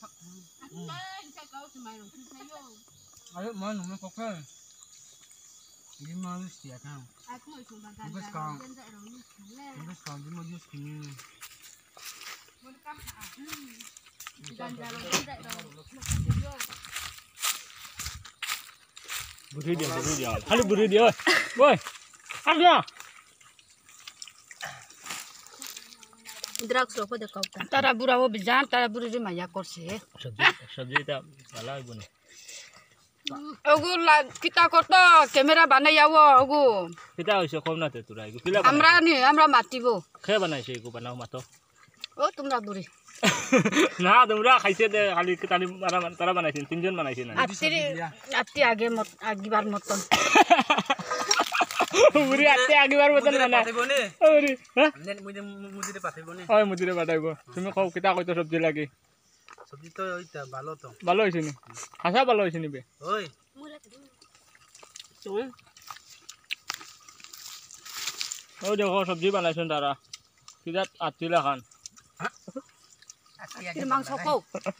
팍. 안나 인사 가오지 마요. 주세요. 아유 만 오면 꼭 해. 이만 시야 간. 아 그만 좀 봐. 이거 시간. 이거 시간 이거 이거 시간. 뭔가 아. 간자로 간자로. bự đi đi bự đi đi, hai đứa bự đi đi ơi, ơi, ăn đi à? দ্রাক্স রকো দেখাও তারা বুড়াও বিজান তারা বুড়ি মাইয়া করছে সবজিটা ভালো হইব না ওগু কিতা করত ক্যামেরা বানাইয়াও ওগু কিতা হইছে না তোরা এগু কিলা নি আমরা মাতিব খে বানাইছে এগু বানাও মাতো ও তোমরা বুড়ি না তোমরা খাইছে দে খালি তারা বানাইছেন তিনজন বানাইছেন আত্তি আগে মত আগিবার মতন বুঢ়ি আছে আগিবাৰ বতৰ মানে বুঢ়ি হা মুদিৰে পাঠাইব তুমি কওঁ কিটা কৈ চব্জি লাগে চব্জি বনাইছো তাৰা খান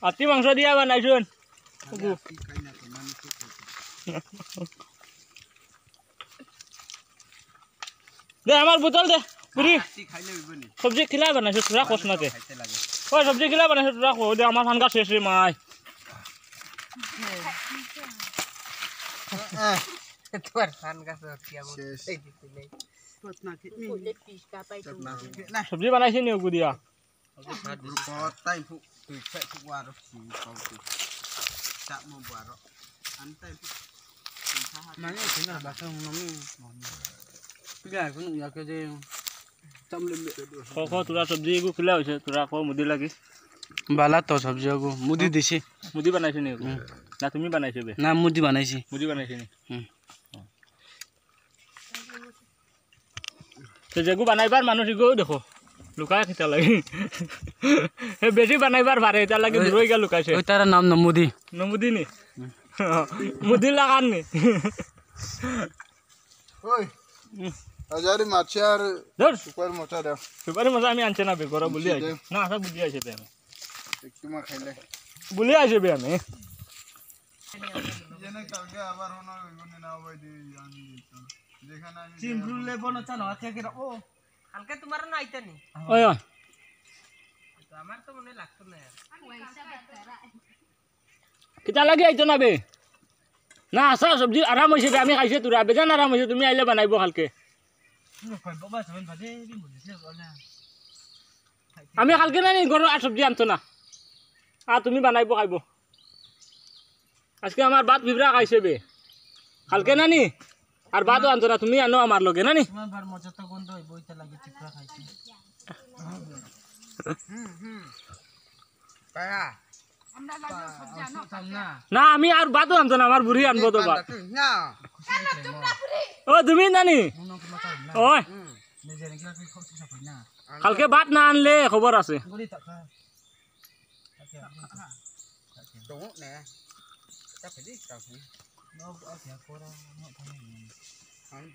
আতি মাংস দিয়া বনাইছোন দে আমার বুজল দে পিরি সবজি খেলা বানাইছ তুরা কষ্ট না দে কই সবজি খেলা বানাইছ তুরা কই দে আমার ধানগা শেষ রে মাই এ এতবার ধানগা সরকিয়া শেষ হই গিতি নাই কত না সবজি বানাইছ নি গুদিয়া সবজি পোতা ফেছে তো আর কিছু তো তাক মোবারক আনটাই মা না খানা বাকা নমি মানুহ দেখো লুকাই খিতা লাগে বেছি বনাইবাৰ ভাৰে এতিয়া লাগে দূৰৈ গা লুকাইছে তাৰ নাম নমুদি নমুদি নি মুদি লাগান নি ঐ Ajari matiar dar super mota dar super mota ami anche na buli aje na sa buli aje be ami ekti ma buli aje be ami jene kalke abar hono gune na oh. halke tumar na aite ni oy oy kita lagi aite nabi. be na sa sabji aram se be ami khaise tura be jan aram se tumi aile banaibo halke আমি কালকে নাই ঘৰৰ আঠ সব্জি আনছো না আ তুমি বনাইব খাইব আজকে আমাৰ বাট বিবৰা খাইছে বে কালকে নানি আৰু বাটো আনছো না তুমি আনো আমাৰ লগে নানি না আমি আৰ বাদ আনতো না আমাৰ বুড়ি আনবো তো বাদ ও তুমি নানি ওই কালকে ভাত না আনলে খবর আছে Hãy subscribe cho kênh Ghiền